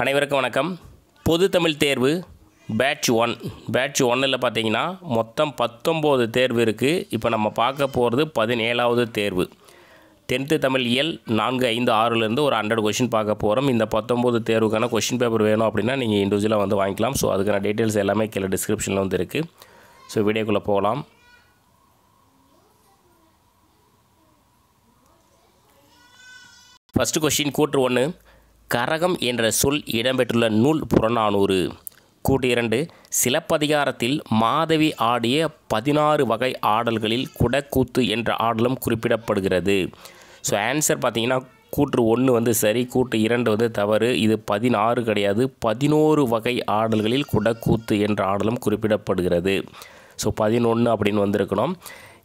அனைவருக்கும் வணக்கம் பொது தமிழ் தேர்வு பேட்ச் ஒன் பேட்ச் ஒன்னில் பார்த்தீங்கன்னா மொத்தம் பத்தொம்போது தேர்வு இருக்குது இப்போ நம்ம பார்க்க போகிறது பதினேழாவது தேர்வு டென்த்து தமிழ் இயல் நான்கு ஐந்து ஆறுலேருந்து ஒரு ஹண்ட்ரட் கொஷின் பார்க்க போகிறோம் இந்த பத்தொம்போது தேர்வுக்கான கொஷின் பேப்பர் வேணும் அப்படின்னா நீங்கள் இண்டிவிஜுவலாக வந்து வாங்கிக்கலாம் ஸோ அதுக்கான டீட்டெயில்ஸ் எல்லாமே கீழே டிஸ்கிரிப்ஷனில் வந்து இருக்குது ஸோ வீடியோக்குள்ளே போகலாம் ஃபஸ்ட்டு கொஷின் கூற்று ஒன்று கரகம் என்ற சொல் இடம்பெற்றுள்ள நூல் புறநானூறு கூட்டு இரண்டு சிலப்பதிகாரத்தில் மாதவி ஆடிய பதினாறு வகை ஆடல்களில் குடக்கூத்து என்ற ஆடலும் குறிப்பிடப்படுகிறது ஸோ ஆன்சர் பார்த்திங்கன்னா கூற்று ஒன்று வந்து சரி கூற்று இரண்டு வந்து தவறு இது பதினாறு கிடையாது பதினோரு வகை ஆடல்களில் குடக்கூத்து என்ற ஆடலும் குறிப்பிடப்படுகிறது ஸோ பதினொன்று அப்படின்னு வந்திருக்கணும்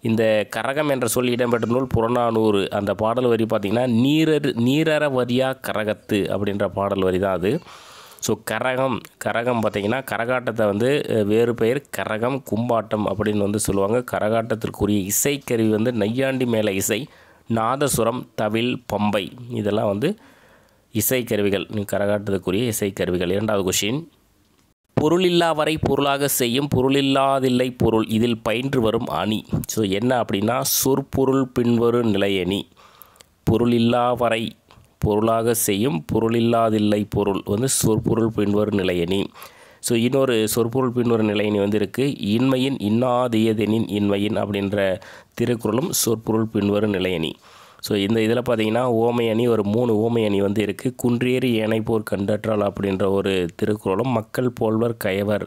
இந்த கரகம் என்ற சொல் இடம்பெற்ற நூல் புறநானூறு அந்த பாடல் வரி பார்த்திங்கன்னா நீரர் நீரர வரியா கரகத்து அப்படின்ற பாடல் வரி தான் அது ஸோ கரகம் கரகம் பார்த்திங்கன்னா கரகாட்டத்தை வந்து வேறு பெயர் கரகம் கும்பாட்டம் அப்படின்னு வந்து சொல்லுவாங்க கரகாட்டத்திற்குரிய இசைக்கருவி வந்து நையாண்டி மேலே இசை நாதசுரம் தவில் பம்பை இதெல்லாம் வந்து இசைக்கருவிகள் கரகாட்டத்துக்குரிய இசைக்கருவிகள் இரண்டாவது கொஷின் பொருளில்லா வரை பொருளாக செய்யும் பொருளில்லாதில்லை பொருள் இதில் பயின்று வரும் அணி ஸோ என்ன அப்படின்னா சொற்பொருள் பின்வரும் நிலையணி பொருளில்லா வரை பொருளாக செய்யும் பொருளில்லாதில்லை பொருள் வந்து சொற்பொருள் பின்வரும் நிலையணி ஸோ இன்னொரு சொற்பொருள் பின்வரும் நிலையணி வந்து இருக்குது இன்மையின் இன்னாதியதெனின் இன்மையின் அப்படின்ற திருக்குறளும் சொற்பொருள் பின்வரும் நிலையணி ஸோ இந்த இதில் பார்த்தீங்கன்னா ஓமை அணி ஒரு மூணு ஓமை அணி வந்து இருக்குது ஏனை ஏனைப்போர் கண்டற்றால் அப்படின்ற ஒரு திருக்குறளும் மக்கள் போல்வர் கயவர்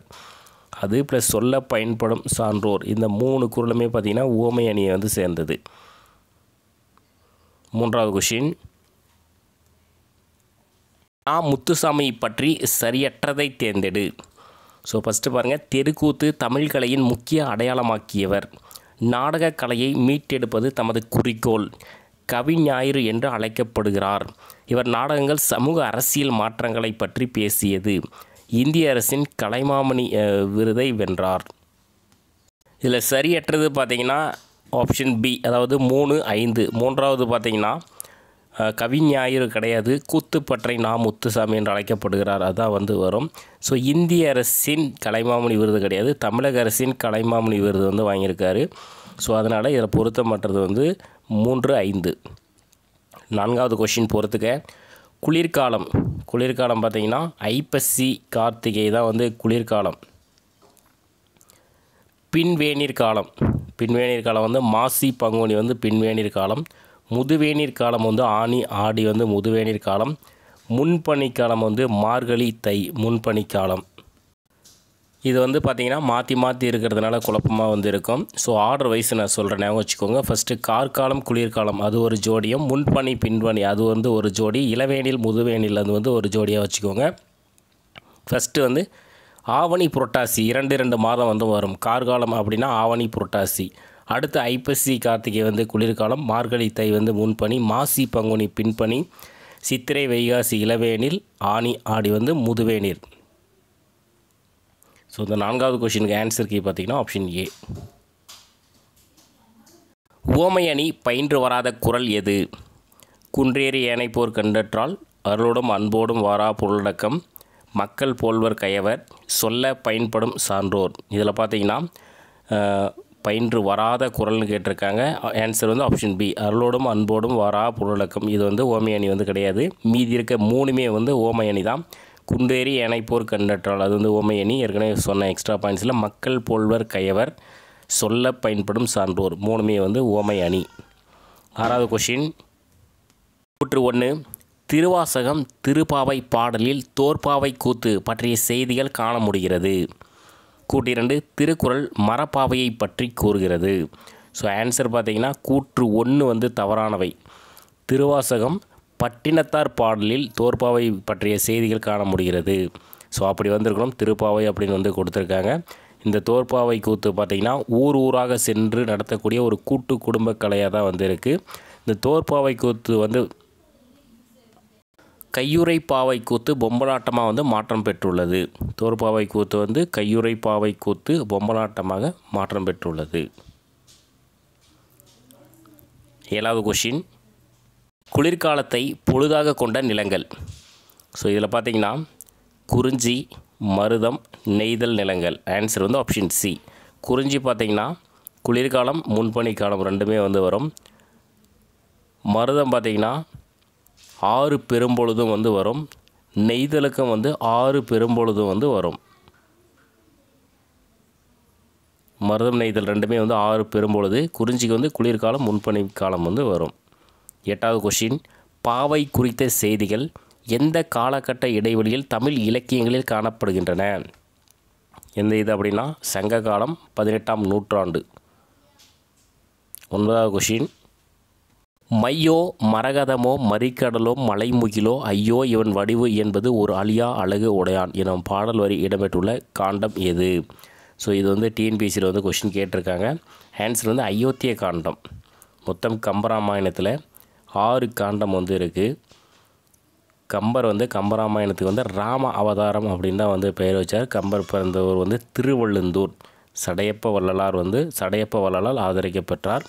அது ப்ளஸ் சொல்ல பயன்படும் சான்றோர் இந்த மூணு குரலுமே பார்த்திங்கன்னா ஓமை அணியை வந்து சேர்ந்தது மூன்றாவது கொஷின் ஆ முத்துசாமி பற்றி சரியற்றதை தேர்ந்தெடு ஸோ ஃபஸ்ட்டு பாருங்கள் தெருக்கூத்து தமிழ் கலையின் முக்கிய அடையாளமாக்கியவர் நாடக கலையை மீட்டெடுப்பது தமது குறிக்கோள் கவிஞாயிறு என்று அழைக்கப்படுகிறார் இவர் நாடகங்கள் சமூக அரசியல் மாற்றங்களை பற்றி பேசியது இந்திய அரசின் கலைமாமணி விருதை வென்றார் இதில் சரியற்றது பார்த்திங்கன்னா ஆப்ஷன் பி அதாவது மூணு ஐந்து மூன்றாவது பார்த்திங்கன்னா கவிஞாயிறு கிடையாது கூத்துப்பற்றை நா முத்துசாமி என்று அழைக்கப்படுகிறார் அதான் வந்து வரும் ஸோ இந்திய அரசின் கலைமாமணி விருது கிடையாது தமிழக அரசின் கலைமாமணி விருது வந்து வாங்கியிருக்காரு ஸோ அதனால் இதில் பொருத்தமற்றது வந்து மூன்று ஐந்து நான்காவது கொஷின் பொறுத்துக்க குளிர்காலம் குளிர்காலம் பார்த்திங்கன்னா ஐப்பசி கார்த்திகை தான் வந்து குளிர்காலம் பின்வேநீர் காலம் பின்வேநீர் காலம் வந்து மாசி பங்குனி வந்து பின்வேநீர் காலம் முதுவேநீர் காலம் வந்து ஆணி ஆடி வந்து முதுவேநீர் காலம் முன்பனிக்காலம் வந்து மார்கழி தை முன்பனிக்காலம் இது வந்து பார்த்திங்கன்னா மாற்றி மாற்றி இருக்கிறதுனால குழப்பமாக வந்து இருக்கும் ஸோ ஆர்டர் வைஸ் நான் சொல்கிறேன் ஞாபகம் வச்சுக்கோங்க ஃபஸ்ட்டு கார்காலம் குளிர்காலம் அது ஒரு ஜோடியும் முன்பணி பின்பணி அது வந்து ஒரு ஜோடி இளவேனில் முதுவேனில் அது வந்து ஒரு ஜோடியாக வச்சுக்கோங்க ஃபஸ்ட்டு வந்து ஆவணி புரட்டாசி இரண்டு இரண்டு மாதம் வந்து வரும் கார்காலம் அப்படின்னா ஆவணி புரட்டாசி அடுத்து ஐப்பசி கார்த்திகை வந்து குளிர்காலம் மார்கழி தை வந்து முன்பணி மாசி பங்குனி பின்பணி சித்திரை வைகாசி இளவேனில் ஆனி ஆடி வந்து முதுவேனில் ஸோ இந்த நான்காவது கொஷினுக்கு ஆன்சர் கீ பார்த்திங்கன்னா ஆப்ஷன் ஏ ஓமையணி பயின்று வராத குரல் எது குன்றேறி போர் கண்டற்றால் அருளோடும் அன்போடும் வாரா பொருளடக்கம் மக்கள் போல்வர் கயவர் சொல்ல பயன்படும் சான்றோர் இதில் பார்த்தீங்கன்னா பயின்று வராத குரல்னு கேட்டிருக்காங்க ஆன்சர் வந்து ஆப்ஷன் பி அருளோடும் அன்போடும் வாரா பொருளக்கம் இது வந்து ஓமையணி வந்து கிடையாது மீதி இருக்க மூணுமே வந்து ஓமையணி தான் குன்றேறி போர் கண்டற்றால் அது வந்து அணி ஏற்கனவே சொன்ன எக்ஸ்ட்ரா பாயிண்ட்ஸில் மக்கள் போல்வர் கையவர் சொல்ல பயன்படும் சான்றோர் மூணுமே வந்து ஓமை அணி ஆறாவது கொஷின் கூற்று ஒன்று திருவாசகம் திருப்பாவை பாடலில் தோற்பாவை கூத்து பற்றிய செய்திகள் காண முடிகிறது கூட்டிரண்டு திருக்குறள் மரப்பாவையை பற்றி கூறுகிறது ஸோ ஆன்சர் பார்த்திங்கன்னா கூற்று ஒன்று வந்து தவறானவை திருவாசகம் பட்டினத்தார் பாடலில் தோற்பாவை பற்றிய செய்திகள் காண முடிகிறது ஸோ அப்படி வந்திருக்கணும் திருப்பாவை அப்படின்னு வந்து கொடுத்துருக்காங்க இந்த தோற்பாவை கூத்து பார்த்திங்கன்னா ஊர் ஊராக சென்று நடத்தக்கூடிய ஒரு கூட்டு குடும்ப கலையாக தான் வந்து இருக்குது இந்த தோற்பாவை கூத்து வந்து கையுறை பாவை கூத்து பொம்பலாட்டமாக வந்து மாற்றம் பெற்றுள்ளது தோற்பாவை கூத்து வந்து கையுறை பாவை கூத்து பொம்பலாட்டமாக மாற்றம் பெற்றுள்ளது ஏழாவது கொஷின் குளிர்காலத்தை பொழுதாக கொண்ட நிலங்கள் ஸோ இதில் பார்த்திங்கன்னா குறிஞ்சி மருதம் நெய்தல் நிலங்கள் ஆன்சர் வந்து ஆப்ஷன் சி குறிஞ்சி பார்த்திங்கன்னா குளிர்காலம் காலம் ரெண்டுமே வந்து வரும் மருதம் பார்த்திங்கன்னா ஆறு பெரும்பொழுதும் வந்து வரும் நெய்தலுக்கும் வந்து ஆறு பெரும்பொழுதும் வந்து வரும் மருதம் நெய்தல் ரெண்டுமே வந்து ஆறு பெரும்பொழுது குறிஞ்சிக்கு வந்து குளிர்காலம் முன்பனி காலம் வந்து வரும் எட்டாவது கொஷின் பாவை குறித்த செய்திகள் எந்த காலகட்ட இடைவெளியில் தமிழ் இலக்கியங்களில் காணப்படுகின்றன எந்த இது அப்படின்னா சங்க காலம் பதினெட்டாம் நூற்றாண்டு ஒன்பதாவது கொஷின் மையோ மரகதமோ மறிக்கடலோ மலைமுகிலோ ஐயோ இவன் வடிவு என்பது ஒரு அழியா அழகு உடையான் எனும் பாடல் வரி இடம்பெற்றுள்ள காண்டம் எது ஸோ இது வந்து டிஎன்பிசியில் வந்து கொஷின் கேட்டிருக்காங்க ஆன்சர் வந்து அயோத்திய காண்டம் மொத்தம் கம்பராமாயணத்தில் ஆறு காண்டம் வந்து இருக்குது கம்பர் வந்து கம்பராமாயணத்துக்கு வந்து ராம அவதாரம் அப்படின்னு தான் வந்து பெயர் வச்சார் கம்பர் பிறந்தவர் வந்து திருவள்ளுந்தூர் சடையப்ப வள்ளலார் வந்து சடையப்ப வள்ளலால் ஆதரிக்கப்பெற்றார்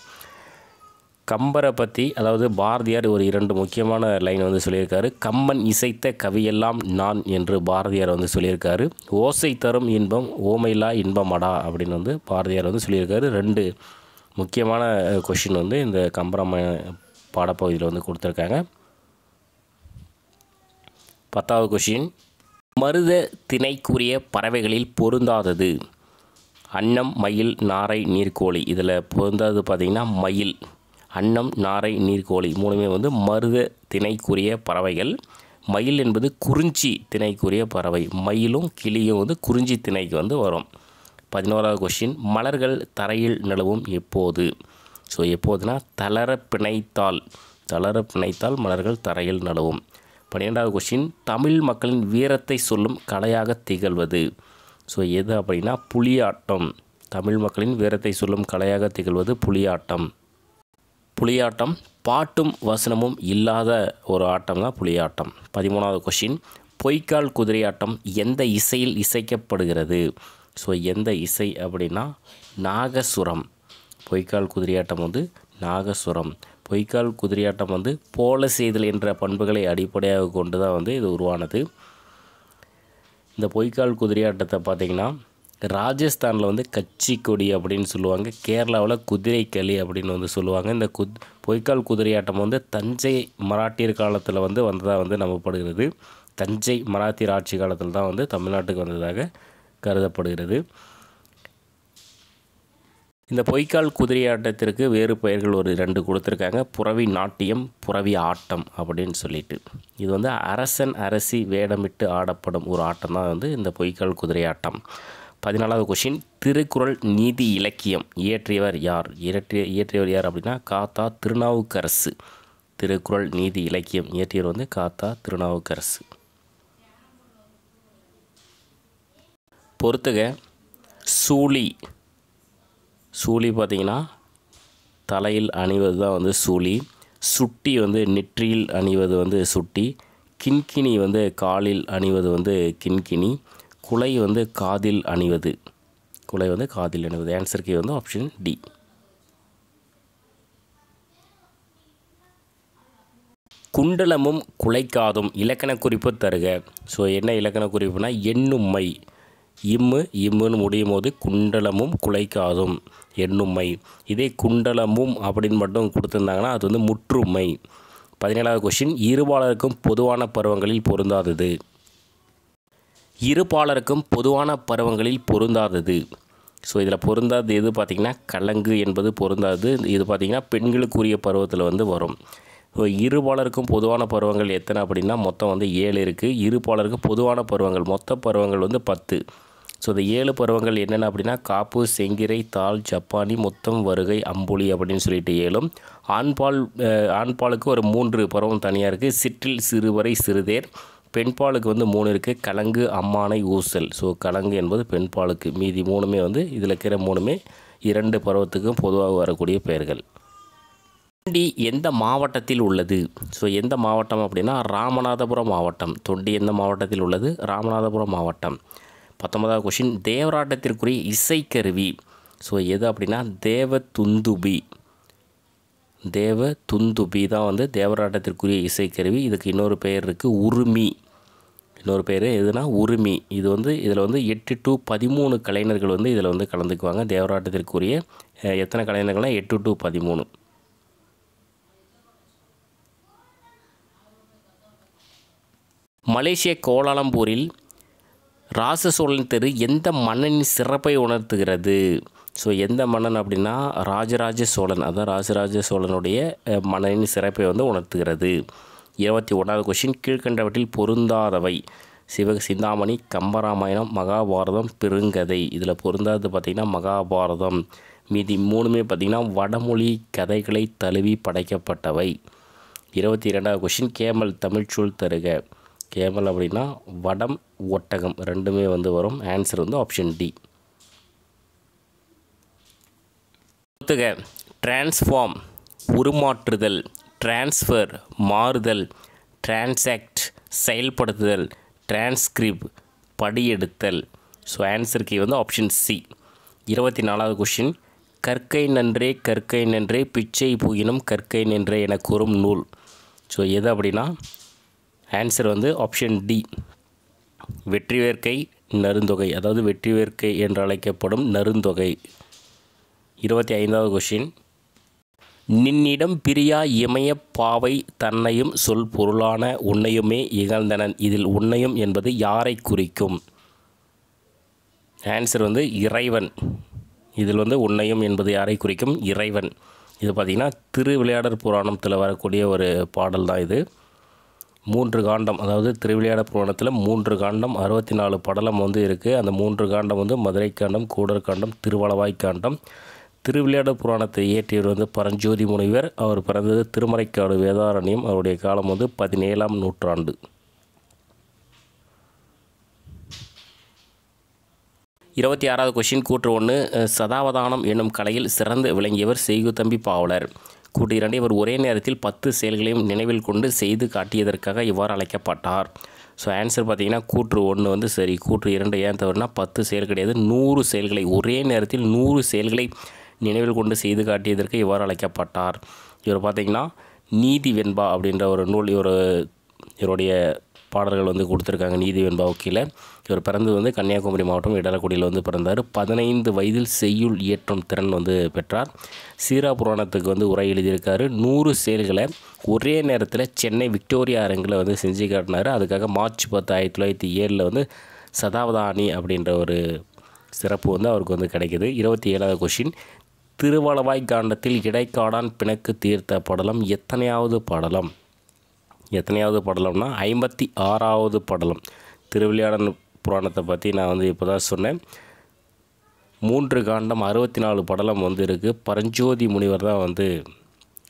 கம்பரை பற்றி அதாவது பாரதியார் ஒரு இரண்டு முக்கியமான லைன் வந்து சொல்லியிருக்காரு கம்பன் இசைத்த கவியெல்லாம் நான் என்று பாரதியார் வந்து சொல்லியிருக்காரு ஓசை தரும் இன்பம் ஓமையிலா இன்பமடா அப்படின்னு வந்து பாரதியார் வந்து சொல்லியிருக்காரு ரெண்டு முக்கியமான கொஷின் வந்து இந்த கம்பராமாயணம் பாடப்பகுதியில் வந்து கொடுத்துருக்காங்க பத்தாவது கொஷின் மருத திணைக்குரிய பறவைகளில் பொருந்தாதது அன்னம் மயில் நாரை நீர்க்கோழி இதில் பொருந்தாதது பார்த்திங்கன்னா மயில் அன்னம் நாரை நீர்க்கோழி மூணுமே வந்து மருத திணைக்குரிய பறவைகள் மயில் என்பது குறிஞ்சி திணைக்குரிய பறவை மயிலும் கிளியும் வந்து குறிஞ்சி திணைக்கு வந்து வரும் பதினோராவது கொஷின் மலர்கள் தரையில் நிலவும் எப்போது ஸோ எப்போதுனா தளர பிணைத்தால் தளர பிணைத்தால் மலர்கள் தரையில் நடவும் பன்னிரெண்டாவது கொஷின் தமிழ் மக்களின் வீரத்தை சொல்லும் கலையாக திகழ்வது ஸோ எது அப்படின்னா புலியாட்டம் தமிழ் மக்களின் வீரத்தை சொல்லும் கலையாக திகழ்வது புலியாட்டம் புலியாட்டம் பாட்டும் வசனமும் இல்லாத ஒரு ஆட்டம் தான் புலியாட்டம் பதிமூணாவது கொஷின் பொய்க்கால் குதிரையாட்டம் எந்த இசையில் இசைக்கப்படுகிறது ஸோ எந்த இசை அப்படின்னா நாகசுரம் பொய்க்கால் குதிரையாட்டம் வந்து நாகஸ்வரம் பொய்க்கால் குதிரையாட்டம் வந்து போல செய்தல் என்ற பண்புகளை அடிப்படையாக கொண்டு தான் வந்து இது உருவானது இந்த பொய்க்கால் குதிரையாட்டத்தை பார்த்திங்கன்னா ராஜஸ்தானில் வந்து கச்சி கொடி அப்படின்னு சொல்லுவாங்க கேரளாவில் குதிரை களி அப்படின்னு வந்து சொல்லுவாங்க இந்த குத் பொய்க்கால் குதிரையாட்டம் வந்து தஞ்சை மராட்டியர் காலத்தில் வந்து வந்ததாக வந்து நம்பப்படுகிறது தஞ்சை மராத்தியர் ஆட்சி காலத்தில் தான் வந்து தமிழ்நாட்டுக்கு வந்ததாக கருதப்படுகிறது இந்த பொய்க்கால் குதிரை ஆட்டத்திற்கு வேறு பெயர்கள் ஒரு ரெண்டு கொடுத்துருக்காங்க புறவி நாட்டியம் புறவி ஆட்டம் அப்படின்னு சொல்லிட்டு இது வந்து அரசன் அரசி வேடமிட்டு ஆடப்படும் ஒரு ஆட்டம் தான் வந்து இந்த பொய்க்கால் குதிரை ஆட்டம் பதினாலாவது கொஷின் திருக்குறள் நீதி இலக்கியம் இயற்றியவர் யார் இயற்றிய இயற்றியவர் யார் அப்படின்னா காத்தா திருநாவுக்கரசு திருக்குறள் நீதி இலக்கியம் இயற்றியவர் வந்து காத்தா திருநாவுக்கரசு பொறுத்துக சூழி சூழி பார்த்திங்கன்னா தலையில் அணிவது தான் வந்து சூழி சுட்டி வந்து நெற்றியில் அணிவது வந்து சுட்டி கின்கினி வந்து காலில் அணிவது வந்து கின்கினி குலை வந்து காதில் அணிவது குலை வந்து காதில் அணிவது ஆன்சர் கே வந்து ஆப்ஷன் டி குண்டலமும் குலைக்காதும் இலக்கண குறிப்பு தருக ஸோ என்ன இலக்கண குறிப்புனா எண்ணும்மை இம்மு இம்முன்னு முடியும் போது குண்டலமும் குலைக்காதும் எண்ணுமை இதே குண்டலமும் அப்படின்னு மட்டும் கொடுத்துருந்தாங்கன்னா அது வந்து முற்றுமை பதினேழாவது கொஷின் இருபாளருக்கும் பொதுவான பருவங்களில் பொருந்தாதது இருபாலருக்கும் பொதுவான பருவங்களில் பொருந்தாதது ஸோ இதில் பொருந்தாதது எது பார்த்திங்கன்னா கலங்கு என்பது பொருந்தாது இது பார்த்திங்கன்னா பெண்களுக்குரிய பருவத்தில் வந்து வரும் ஸோ இருபாலருக்கும் பொதுவான பருவங்கள் எத்தனை அப்படின்னா மொத்தம் வந்து ஏழு இருக்குது இருபாலருக்கு பொதுவான பருவங்கள் மொத்த பருவங்கள் வந்து பத்து ஸோ இந்த ஏழு பருவங்கள் என்னென்ன அப்படின்னா காப்பு செங்கிரை தாள் ஜப்பானி முத்தம் வருகை அம்புலி அப்படின்னு சொல்லிட்டு ஏழும் ஆண்பால் ஆண்பாலுக்கு ஒரு மூன்று பருவம் தனியாக இருக்குது சிற்றில் சிறுவரை சிறுதேர் பெண்பாலுக்கு வந்து மூணு இருக்குது கலங்கு அம்மானை ஊசல் ஸோ கலங்கு என்பது பெண்பாலுக்கு மீதி மூணுமே வந்து இதில் இருக்கிற மூணுமே இரண்டு பருவத்துக்கும் பொதுவாக வரக்கூடிய பெயர்கள் தொண்டி எந்த மாவட்டத்தில் உள்ளது ஸோ எந்த மாவட்டம் அப்படின்னா ராமநாதபுரம் மாவட்டம் தொண்டி எந்த மாவட்டத்தில் உள்ளது ராமநாதபுரம் மாவட்டம் பத்தொன்பதாவது கொஷின் தேவராட்டத்திற்குரிய இசைக்கருவி ஸோ எது அப்படின்னா தேவ துந்துபி தேவ துந்துபி தான் வந்து தேவராட்டத்திற்குரிய இசைக்கருவி இதுக்கு இன்னொரு பெயர் இருக்குது உருமி இன்னொரு பேர் எதுனா உருமி இது வந்து இதில் வந்து எட்டு டு பதிமூணு கலைஞர்கள் வந்து இதில் வந்து கலந்துக்குவாங்க தேவராட்டத்திற்குரிய எத்தனை கலைஞர்கள்னால் எட்டு டு பதிமூணு மலேசிய கோலாலம்பூரில் ராசசோழன் தெரு எந்த மன்னனின் சிறப்பை உணர்த்துகிறது ஸோ எந்த மன்னன் அப்படின்னா ராஜராஜ சோழன் அதான் ராஜராஜ சோழனுடைய மன்னனின் சிறப்பை வந்து உணர்த்துகிறது இருபத்தி ஒன்றாவது கொஷின் கீழ்கண்டவற்றில் பொருந்தாதவை சிவ சிந்தாமணி கம்பராமாயணம் மகாபாரதம் பெருங்கதை இதில் பொருந்தாதது பார்த்திங்கன்னா மகாபாரதம் மீதி மூணுமே பார்த்திங்கன்னா வடமொழி கதைகளை தழுவி படைக்கப்பட்டவை இருபத்தி இரண்டாவது கொஷின் கேமல் தமிழ்ச்சூழ் தருக கேவல் அப்படின்னா வடம் ஒட்டகம் ரெண்டுமே வந்து வரும் ஆன்சர் வந்து ஆப்ஷன் டி ஒத்துக டிரான்ஸ்ஃபார்ம் உருமாற்றுதல் டிரான்ஸ்ஃபர் மாறுதல் டிரான்சாக்ட் செயல்படுத்துதல் டிரான்ஸ்கிரிப் படியெடுத்தல் ஸோ ஆன்சர் வந்து ஆப்ஷன் சி இருபத்தி நாலாவது கொஷின் கற்கை நன்றே கற்கை நன்றே பிச்சை புகினும் கற்கை நன்றே என கூறும் நூல் ஸோ எது அப்படின்னா ஆன்சர் வந்து ஆப்ஷன் டி வெற்றி வேர்க்கை நருந்தொகை அதாவது வெற்றி வேர்க்கை என்று அழைக்கப்படும் நருந்தொகை இருபத்தி ஐந்தாவது கொஷின் நின்னிடம் பிரியா இமய பாவை தன்னையும் சொல் பொருளான உன்னையுமே இகழ்ந்தனன் இதில் உன்னையும் என்பது யாரை குறிக்கும் ஆன்சர் வந்து இறைவன் இதில் வந்து உன்னையும் என்பது யாரை குறிக்கும் இறைவன் இது பார்த்திங்கன்னா திருவிளையாடற் புராணத்தில் வரக்கூடிய ஒரு பாடல் தான் இது மூன்று காண்டம் அதாவது திருவிளையாட புராணத்தில் மூன்று காண்டம் அறுபத்தி நாலு படலம் வந்து இருக்குது அந்த மூன்று காண்டம் வந்து மதுரை காண்டம் கூடர் காண்டம் திருவளவாய் காண்டம் திருவிளையாட புராணத்தை இயற்றியவர் வந்து பரஞ்சோதி முனிவர் அவர் பிறந்தது திருமறைக்காடு வேதாரண்யம் அவருடைய காலம் வந்து பதினேழாம் நூற்றாண்டு இருபத்தி ஆறாவது கொஷின் கூற்று ஒன்று சதாவதானம் என்னும் கலையில் சிறந்து விளங்கியவர் செய்குத்தம்பி பாவலர் கூட்டுகிறாண்டி இவர் ஒரே நேரத்தில் பத்து செயல்களையும் நினைவில் கொண்டு செய்து காட்டியதற்காக இவ்வாறு அழைக்கப்பட்டார் ஸோ ஆன்சர் பார்த்தீங்கன்னா கூற்று ஒன்று வந்து சரி கூற்று இரண்டு ஏன் தவறுனா பத்து செயல் கிடையாது நூறு செயல்களை ஒரே நேரத்தில் நூறு செயல்களை நினைவில் கொண்டு செய்து காட்டியதற்கு இவ்வாறு அழைக்கப்பட்டார் இவர் பார்த்திங்கன்னா நீதி வெண்பா அப்படின்ற ஒரு நூல் இவர் இவருடைய பாடல்கள் வந்து கொடுத்துருக்காங்க நீதி வெண்பா கீழே இவர் பிறந்தது வந்து கன்னியாகுமரி மாவட்டம் இடலக்குடியில் வந்து பிறந்தார் பதினைந்து வயதில் செய்யுள் இயற்றும் திறன் வந்து பெற்றார் சீரா புராணத்துக்கு வந்து உரை எழுதியிருக்காரு நூறு செயல்களை ஒரே நேரத்தில் சென்னை விக்டோரியா அரங்கில் வந்து செஞ்சு காட்டினார் அதுக்காக மார்ச் பத்து ஆயிரத்தி தொள்ளாயிரத்தி ஏழில் வந்து சதாவதானி அப்படின்ற ஒரு சிறப்பு வந்து அவருக்கு வந்து கிடைக்கிது இருபத்தி ஏழாவது கொஷின் திருவளவாய் காண்டத்தில் இடைக்காடான் பிணக்கு தீர்த்த படலம் எத்தனையாவது படலம் எத்தனையாவது படலம்னா ஐம்பத்தி ஆறாவது படலம் திருவிளையாடன் புராணத்தை பற்றி நான் வந்து இப்போ தான் சொன்னேன் மூன்று காண்டம் அறுபத்தி நாலு படலம் வந்து இருக்குது பரஞ்சோதி முனிவர் தான் வந்து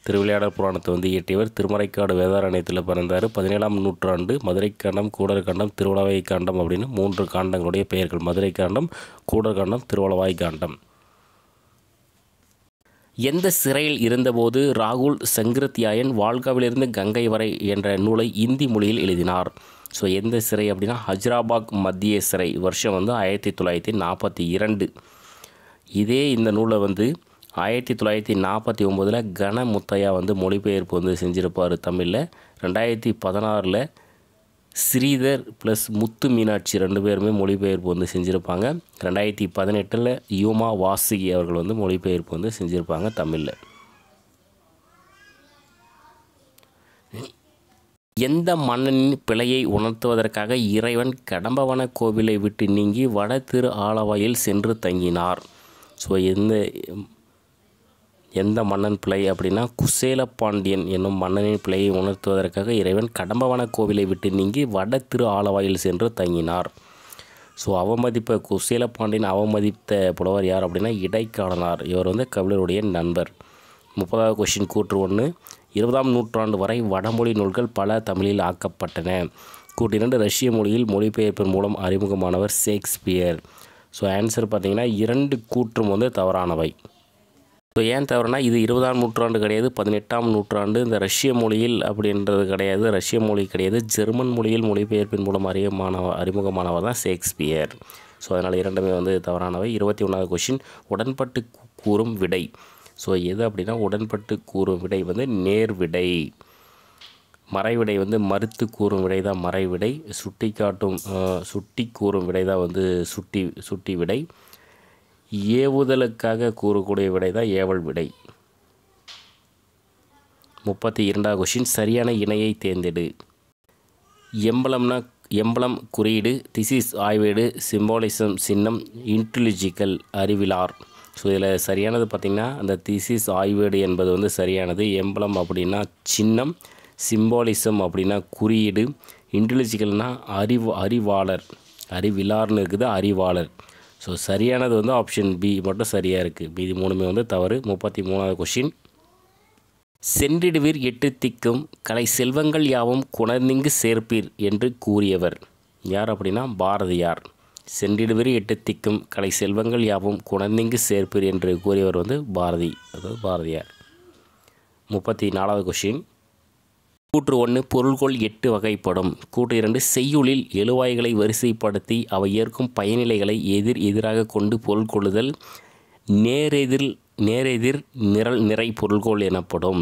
திருவிளையாடல் புராணத்தை வந்து இயற்றியவர் திருமறைக்காடு வேதாரண்யத்தில் பிறந்தார் பதினேழாம் நூற்றாண்டு மதுரை காண்டம் கூடர் காண்டம் திருவளவாய் காண்டம் அப்படின்னு மூன்று காண்டங்களுடைய பெயர்கள் மதுரை காண்டம் கூடர் காண்டம் திருவளவாய் காண்டம் எந்த சிறையில் இருந்தபோது ராகுல் சங்கிருத்தியாயன் வால்காவிலிருந்து கங்கை வரை என்ற நூலை இந்தி மொழியில் எழுதினார் ஸோ எந்த சிறை அப்படின்னா ஹஜ்ராபாக் மத்திய சிறை வருஷம் வந்து ஆயிரத்தி தொள்ளாயிரத்தி நாற்பத்தி இரண்டு இதே இந்த நூலை வந்து ஆயிரத்தி தொள்ளாயிரத்தி நாற்பத்தி ஒம்போதில் கனமுத்தையா வந்து மொழிபெயர்ப்பு வந்து செஞ்சுருப்பார் தமிழில் ரெண்டாயிரத்தி பதினாறில் ஸ்ரீதர் ப்ளஸ் முத்து மீனாட்சி ரெண்டு பேருமே மொழிபெயர்ப்பு வந்து செஞ்சுருப்பாங்க ரெண்டாயிரத்தி பதினெட்டில் யூமா வாசுகி அவர்கள் வந்து மொழிபெயர்ப்பு வந்து செஞ்சுருப்பாங்க தமிழில் எந்த மன்னனின் பிழையை உணர்த்துவதற்காக இறைவன் கடம்பவன கோவிலை விட்டு நீங்கி வட திரு ஆலவாயில் சென்று தங்கினார் ஸோ எந்த எந்த மன்னன் பிழை அப்படின்னா குசேல பாண்டியன் என்னும் மன்னனின் பிழையை உணர்த்துவதற்காக இறைவன் கடம்பவன கோவிலை விட்டு நீங்கி வட திரு ஆலவாயில் சென்று தங்கினார் ஸோ அவமதிப்ப குசேல பாண்டியன் அவமதித்த புலவர் யார் அப்படின்னா இடைக்காலனார் இவர் வந்து கபிலருடைய நண்பர் முப்பதாவது கொஷின் கூற்று ஒன்று இருபதாம் நூற்றாண்டு வரை வடமொழி நூல்கள் பல தமிழில் ஆக்கப்பட்டன கூட்டிரண்டு ரஷ்ய மொழியில் மொழிபெயர்ப்பின் மூலம் அறிமுகமானவர் ஷேக்ஸ்பியர் ஸோ ஆன்சர் பார்த்திங்கன்னா இரண்டு கூற்றும் வந்து தவறானவை ஸோ ஏன் தவறுனா இது இருபதாம் நூற்றாண்டு கிடையாது பதினெட்டாம் நூற்றாண்டு இந்த ரஷ்ய மொழியில் அப்படின்றது கிடையாது ரஷ்ய மொழி கிடையாது ஜெர்மன் மொழியில் மொழிபெயர்ப்பின் மூலம் அறியமானவ அறிமுகமானவர் தான் ஷேக்ஸ்பியர் ஸோ அதனால் இரண்டுமே வந்து தவறானவை இருபத்தி ஒன்றாவது கொஷின் உடன்பட்டு கூறும் விடை ஸோ எது அப்படின்னா உடன்பட்டு கூறும் விடை வந்து நேர்விடை மறைவிடை வந்து மறுத்து கூறும் விடை தான் மறைவிடை சுட்டி காட்டும் சுட்டி கூறும் விடை தான் வந்து சுட்டி சுட்டி விடை ஏவுதலுக்காக கூறக்கூடிய விடை தான் ஏவல் விடை முப்பத்தி இரண்டாவது கொஷின் சரியான இணையை தேர்ந்தெடு எம்பளம்னா எம்பளம் குறியீடு திசிஸ் ஆய்வேடு சிம்பாலிசம் சின்னம் இன்டெலிஜிக்கல் அறிவிலார் ஸோ இதில் சரியானது பார்த்திங்கன்னா அந்த திசிஸ் ஆய்வேடு என்பது வந்து சரியானது எம்பளம் அப்படின்னா சின்னம் சிம்பாலிசம் அப்படின்னா குறியீடு இன்டெலிஜிக்கல்னால் அறிவு அறிவாளர் அறிவிலார்னு இருக்குது அறிவாளர் ஸோ சரியானது வந்து ஆப்ஷன் பி மட்டும் சரியாக இருக்குது மீதி மூணுமே வந்து தவறு முப்பத்தி மூணாவது கொஷின் சென்றிடுவீர் எட்டு திக்கும் கலை செல்வங்கள் யாவும் குணர்ந்திங்கு சேர்ப்பீர் என்று கூறியவர் யார் அப்படின்னா பாரதியார் சென்றிடுவரி எட்டு திக்கும் கலை செல்வங்கள் யாவும் குணந்திங்கு சேர்ப்பீர் என்று கூறியவர் வந்து பாரதி அதாவது பாரதியார் முப்பத்தி நாலாவது கொஷின் கூற்று ஒன்று பொருள்கோள் எட்டு வகைப்படும் கூற்று இரண்டு செய்யுளில் எழுவாய்களை வரிசைப்படுத்தி அவை ஏற்கும் பயனிலைகளை எதிர் எதிராக கொண்டு பொருள் கொள்ளுதல் நேரெதிர் நேரெதிர் நிரல் நிறை பொருள்கோள் எனப்படும்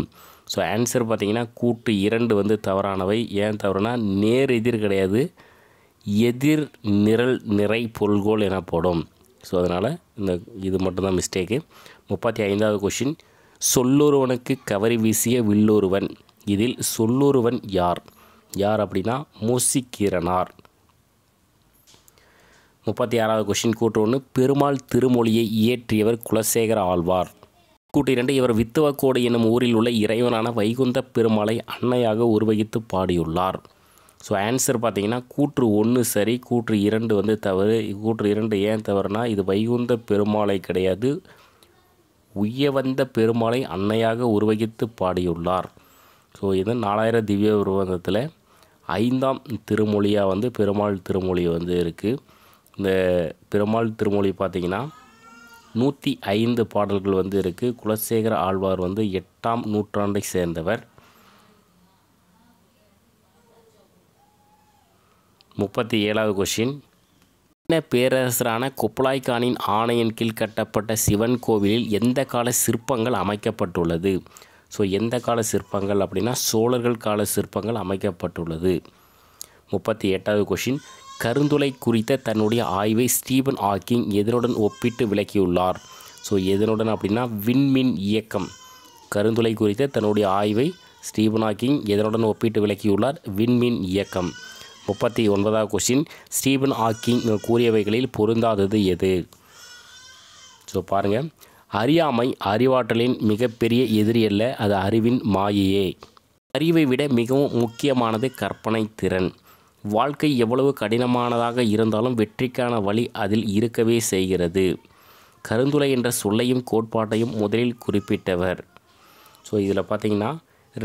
ஸோ ஆன்சர் பார்த்திங்கன்னா கூட்டு இரண்டு வந்து தவறானவை ஏன் தவறுனா எதிர் கிடையாது எதிர் நிரல் நிறை பொருள்கோள் எனப்படும் ஸோ அதனால் இந்த இது மட்டும்தான் மிஸ்டேக்கு முப்பத்தி ஐந்தாவது கொஷின் சொல்லொருவனுக்கு கவரி வீசிய வில்லொருவன் இதில் சொல்லொருவன் யார் யார் அப்படின்னா மூசிக்கீரனார் முப்பத்தி ஆறாவது கொஷின் கூட்டு ஒன்று பெருமாள் திருமொழியை இயற்றியவர் குலசேகர ஆழ்வார் கூட்டு இரண்டு இவர் வித்துவக்கோடு என்னும் ஊரில் உள்ள இறைவனான வைகுந்த பெருமாளை அன்னையாக உருவகித்து பாடியுள்ளார் ஸோ ஆன்சர் பார்த்திங்கன்னா கூற்று ஒன்று சரி கூற்று இரண்டு வந்து தவறு கூற்று இரண்டு ஏன் தவறுனா இது வைகுந்த பெருமாளை கிடையாது உய்யவந்த பெருமாளை அன்னையாக உருவகித்து பாடியுள்ளார் ஸோ இது நாலாயிரம் திவ்ய பிரபந்தத்தில் ஐந்தாம் திருமொழியாக வந்து பெருமாள் திருமொழி வந்து இருக்குது இந்த பெருமாள் திருமொழி பார்த்திங்கன்னா நூற்றி ஐந்து பாடல்கள் வந்து இருக்குது குலசேகர ஆழ்வார் வந்து எட்டாம் நூற்றாண்டை சேர்ந்தவர் முப்பத்தி ஏழாவது கொஷின் சீன பேரரசரான கொப்லாய் ஆணையின் கீழ் கட்டப்பட்ட சிவன் கோவிலில் எந்த கால சிற்பங்கள் அமைக்கப்பட்டுள்ளது ஸோ எந்த கால சிற்பங்கள் அப்படின்னா சோழர்கள் கால சிற்பங்கள் அமைக்கப்பட்டுள்ளது முப்பத்தி எட்டாவது கொஷின் கருந்துளை குறித்த தன்னுடைய ஆய்வை ஸ்டீபன் ஹாக்கிங் எதனுடன் ஒப்பிட்டு விளக்கியுள்ளார் ஸோ எதனுடன் அப்படின்னா விண்மின் இயக்கம் கருந்துளை குறித்த தன்னுடைய ஆய்வை ஸ்டீபன் ஹாக்கிங் எதனுடன் ஒப்பிட்டு விளக்கியுள்ளார் விண்மின் இயக்கம் முப்பத்தி ஒன்பதாவது கொஸ்டின் ஸ்டீபன் ஹாக்கிங் கூறியவைகளில் பொருந்தாதது எது ஸோ பாருங்கள் அறியாமை அறிவாற்றலின் மிகப்பெரிய எதிரி அல்ல அது அறிவின் மாயையே அறிவை விட மிகவும் முக்கியமானது கற்பனை திறன் வாழ்க்கை எவ்வளவு கடினமானதாக இருந்தாலும் வெற்றிக்கான வழி அதில் இருக்கவே செய்கிறது கருந்துளை என்ற சொல்லையும் கோட்பாட்டையும் முதலில் குறிப்பிட்டவர் ஸோ இதில் பார்த்திங்கன்னா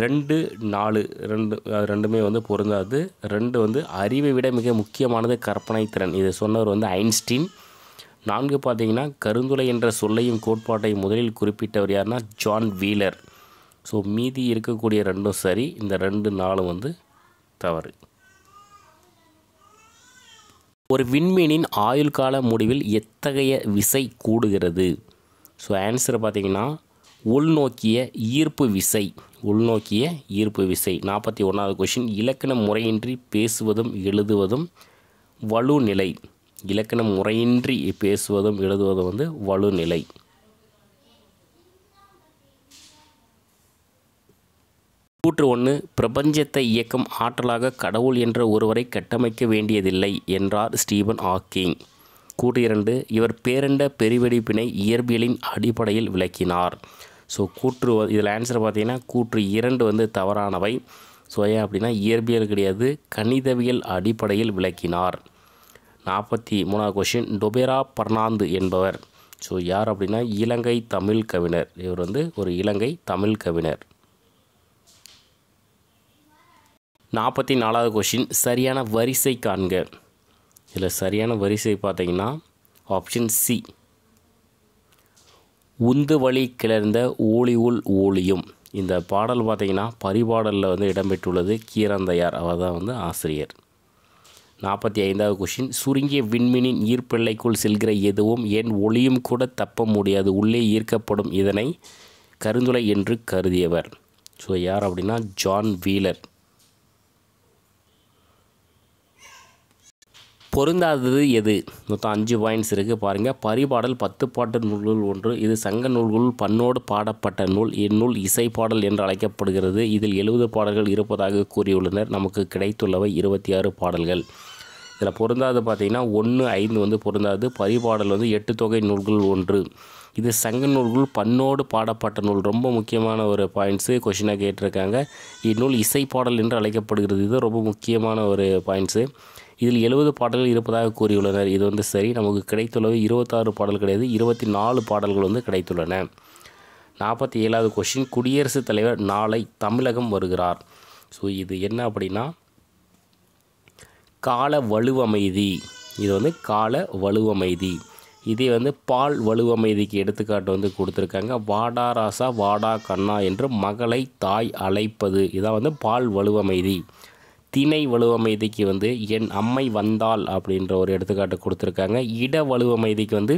ரெண்டு நாலு ரெண்டு ரெண்டுமே வந்து பொருந்தாது ரெண்டு வந்து அறிவை விட மிக முக்கியமானது கற்பனை திறன் இதை சொன்னவர் வந்து ஐன்ஸ்டீன் நான்கு பார்த்தீங்கன்னா கருந்துளை என்ற சொல்லையும் கோட்பாட்டை முதலில் குறிப்பிட்டவர் யாருன்னா ஜான் வீலர் ஸோ மீதி இருக்கக்கூடிய ரெண்டும் சரி இந்த ரெண்டு நாளும் வந்து தவறு ஒரு விண்மீனின் ஆயுள் கால முடிவில் எத்தகைய விசை கூடுகிறது ஸோ ஆன்சர் பார்த்திங்கன்னா உள்நோக்கிய ஈர்ப்பு விசை உள்நோக்கிய ஈர்ப்பு விசை நாற்பத்தி ஒன்றாவது கொஷின் இலக்கண முறையின்றி பேசுவதும் எழுதுவதும் வலுநிலை இலக்கண முறையின்றி பேசுவதும் எழுதுவதும் வந்து வலுநிலை கூற்று ஒன்று பிரபஞ்சத்தை இயக்கும் ஆற்றலாக கடவுள் என்ற ஒருவரை கட்டமைக்க வேண்டியதில்லை என்றார் ஸ்டீபன் ஆக்கிங் கூற்று இரண்டு இவர் பேரண்ட பெருவெடிப்பினை இயற்பியலின் அடிப்படையில் விளக்கினார் ஸோ கூற்று இதில் ஆன்சர் பார்த்தீங்கன்னா கூற்று இரண்டு வந்து தவறானவை ஸோ ஏன் அப்படின்னா இயற்பியல் கிடையாது கணிதவியல் அடிப்படையில் விளக்கினார் நாற்பத்தி மூணாவது கொஷின் டொபேரா பர்னாந்து என்பவர் ஸோ யார் அப்படின்னா இலங்கை தமிழ் கவிஞர் இவர் வந்து ஒரு இலங்கை தமிழ் கவிஞர் நாற்பத்தி நாலாவது கொஷின் சரியான வரிசை காண்க இதில் சரியான வரிசை பார்த்தீங்கன்னா ஆப்ஷன் சி உந்து வழி கிளர்ந்த ஊழி உள் ஊழியும் இந்த பாடல் பார்த்திங்கன்னா பரிபாடலில் வந்து இடம்பெற்றுள்ளது கீரந்தையார் அவர் தான் வந்து ஆசிரியர் நாற்பத்தி ஐந்தாவது கொஷின் சுருங்கிய விண்மீனின் ஈர்ப்பிள்ளைக்குள் செல்கிற எதுவும் என் ஒளியும் கூட தப்ப முடியாது உள்ளே ஈர்க்கப்படும் இதனை கருந்துளை என்று கருதியவர் ஸோ யார் அப்படின்னா ஜான் வீலர் பொருந்தாதது எது மொத்தம் அஞ்சு பாயிண்ட்ஸ் இருக்குது பாருங்கள் பரிபாடல் பத்து பாட்டு நூல்கள் ஒன்று இது சங்க நூல்கள் பண்ணோடு பாடப்பட்ட நூல் இந்நூல் இசை பாடல் என்று அழைக்கப்படுகிறது இதில் எழுபது பாடல்கள் இருப்பதாக கூறியுள்ளனர் நமக்கு கிடைத்துள்ளவை இருபத்தி ஆறு பாடல்கள் இதில் பொருந்தாது பார்த்திங்கன்னா ஒன்று ஐந்து வந்து பொருந்தாது பரிபாடல் வந்து எட்டு தொகை நூல்கள் ஒன்று இது சங்க நூல்கள் பண்ணோடு பாடப்பட்ட நூல் ரொம்ப முக்கியமான ஒரு பாயிண்ட்ஸு கொஷினாக கேட்டிருக்காங்க இந்நூல் இசை பாடல் என்று அழைக்கப்படுகிறது இது ரொம்ப முக்கியமான ஒரு பாயிண்ட்ஸு இதில் எழுபது பாடல்கள் இருப்பதாக கூறியுள்ளனர் இது வந்து சரி நமக்கு கிடைத்துள்ளது இருபத்தாறு பாடல் கிடையாது இருபத்தி நாலு பாடல்கள் வந்து கிடைத்துள்ளன நாற்பத்தி ஏழாவது கொஷின் குடியரசுத் தலைவர் நாளை தமிழகம் வருகிறார் ஸோ இது என்ன அப்படின்னா கால வலுவமைதி இது வந்து கால வலுவமைதி இதே வந்து பால் வலுவமைதிக்கு எடுத்துக்காட்டு வந்து கொடுத்துருக்காங்க வாடா ராசா வாடா கண்ணா என்று மகளை தாய் அழைப்பது இதான் வந்து பால் வலுவமைதி திணை வலுவமைதிக்கு வந்து என் அம்மை வந்தாள் அப்படின்ற ஒரு எடுத்துக்காட்டு கொடுத்துருக்காங்க இட வலுவமைதிக்கு வந்து